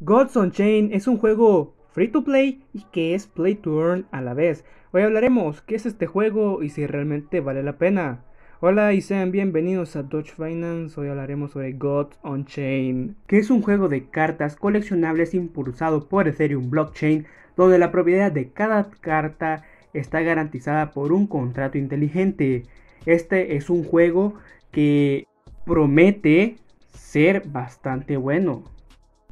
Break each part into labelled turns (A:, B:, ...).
A: Gods on Chain es un juego free to play y que es play to earn a la vez. Hoy hablaremos qué es este juego y si realmente vale la pena. Hola y sean bienvenidos a Dodge Finance. Hoy hablaremos sobre Gods on Chain, que es un juego de cartas coleccionables impulsado por Ethereum Blockchain, donde la propiedad de cada carta está garantizada por un contrato inteligente. Este es un juego que promete ser bastante bueno.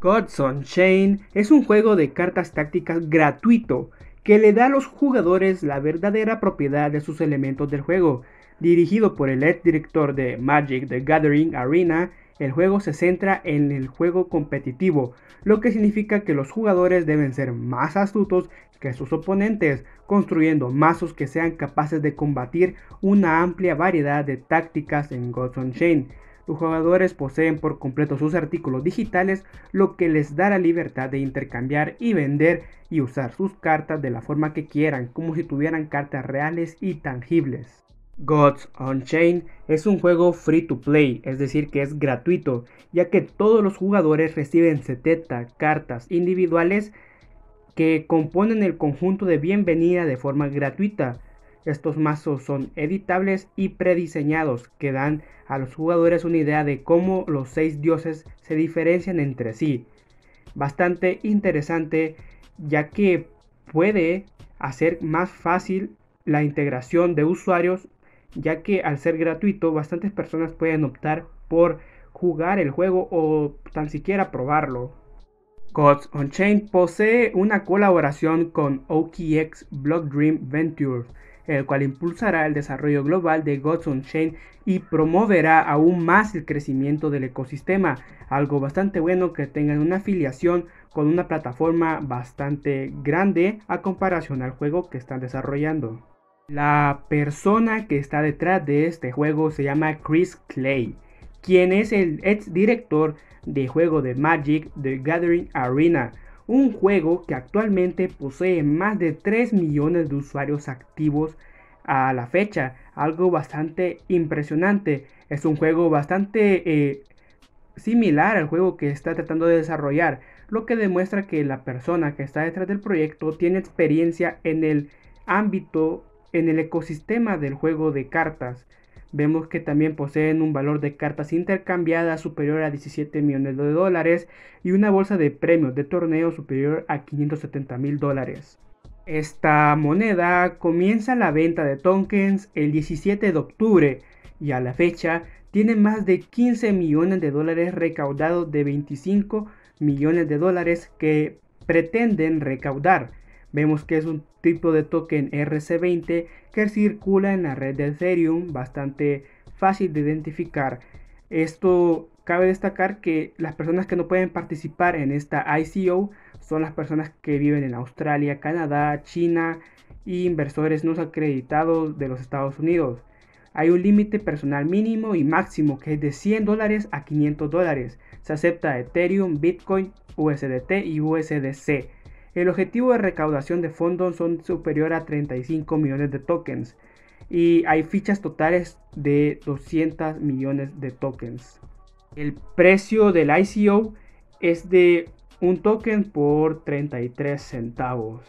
A: Godson Chain es un juego de cartas tácticas gratuito que le da a los jugadores la verdadera propiedad de sus elementos del juego. Dirigido por el ex director de Magic the Gathering Arena, el juego se centra en el juego competitivo, lo que significa que los jugadores deben ser más astutos que sus oponentes, construyendo mazos que sean capaces de combatir una amplia variedad de tácticas en Gods on Chain. Los jugadores poseen por completo sus artículos digitales, lo que les da la libertad de intercambiar y vender y usar sus cartas de la forma que quieran, como si tuvieran cartas reales y tangibles. Gods on Chain es un juego free to play, es decir, que es gratuito, ya que todos los jugadores reciben 70 cartas individuales que componen el conjunto de bienvenida de forma gratuita. Estos mazos son editables y prediseñados que dan a los jugadores una idea de cómo los seis dioses se diferencian entre sí. Bastante interesante ya que puede hacer más fácil la integración de usuarios ya que al ser gratuito bastantes personas pueden optar por jugar el juego o tan siquiera probarlo. Gods Chain posee una colaboración con OKX Block Dream Ventures el cual impulsará el desarrollo global de God's Chain y promoverá aún más el crecimiento del ecosistema, algo bastante bueno que tengan una afiliación con una plataforma bastante grande a comparación al juego que están desarrollando. La persona que está detrás de este juego se llama Chris Clay, quien es el ex director de juego de Magic The Gathering Arena, un juego que actualmente posee más de 3 millones de usuarios activos a la fecha, algo bastante impresionante. Es un juego bastante eh, similar al juego que está tratando de desarrollar, lo que demuestra que la persona que está detrás del proyecto tiene experiencia en el ámbito, en el ecosistema del juego de cartas. Vemos que también poseen un valor de cartas intercambiadas superior a 17 millones de dólares y una bolsa de premios de torneo superior a 570 mil dólares. Esta moneda comienza la venta de tokens el 17 de octubre y a la fecha tiene más de 15 millones de dólares recaudados de 25 millones de dólares que pretenden recaudar. Vemos que es un tipo de token RC20 que circula en la red de Ethereum, bastante fácil de identificar. Esto cabe destacar que las personas que no pueden participar en esta ICO son las personas que viven en Australia, Canadá, China e inversores no acreditados de los Estados Unidos. Hay un límite personal mínimo y máximo que es de 100 dólares a 500 dólares. Se acepta Ethereum, Bitcoin, USDT y USDC. El objetivo de recaudación de fondos son superior a 35 millones de tokens y hay fichas totales de 200 millones de tokens. El precio del ICO es de un token por 33 centavos.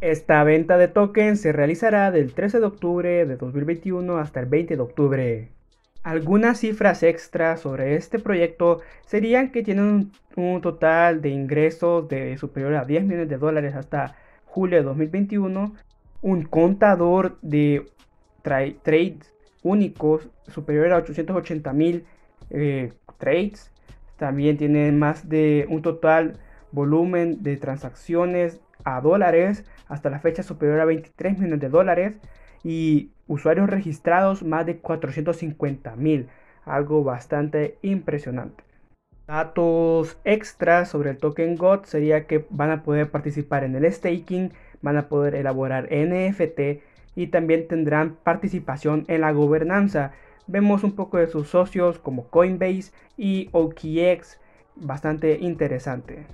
A: Esta venta de tokens se realizará del 13 de octubre de 2021 hasta el 20 de octubre. Algunas cifras extra sobre este proyecto serían que tienen un, total de ingresos de superior a 10 millones de dólares hasta julio de 2021, un contador de trades únicos superior a 880 mil eh, trades, también tiene más de un total volumen de transacciones a dólares hasta la fecha superior a 23 millones de dólares, y usuarios registrados más de 450 mil, algo bastante impresionante. Datos extras sobre el token GOT sería que van a poder participar en el staking, van a poder elaborar NFT y también tendrán participación en la gobernanza. Vemos un poco de sus socios como Coinbase y OKX, bastante interesante.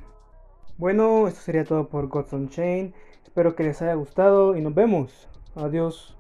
A: Bueno, esto sería todo por Godson Chain. Espero que les haya gustado y nos vemos. Adiós.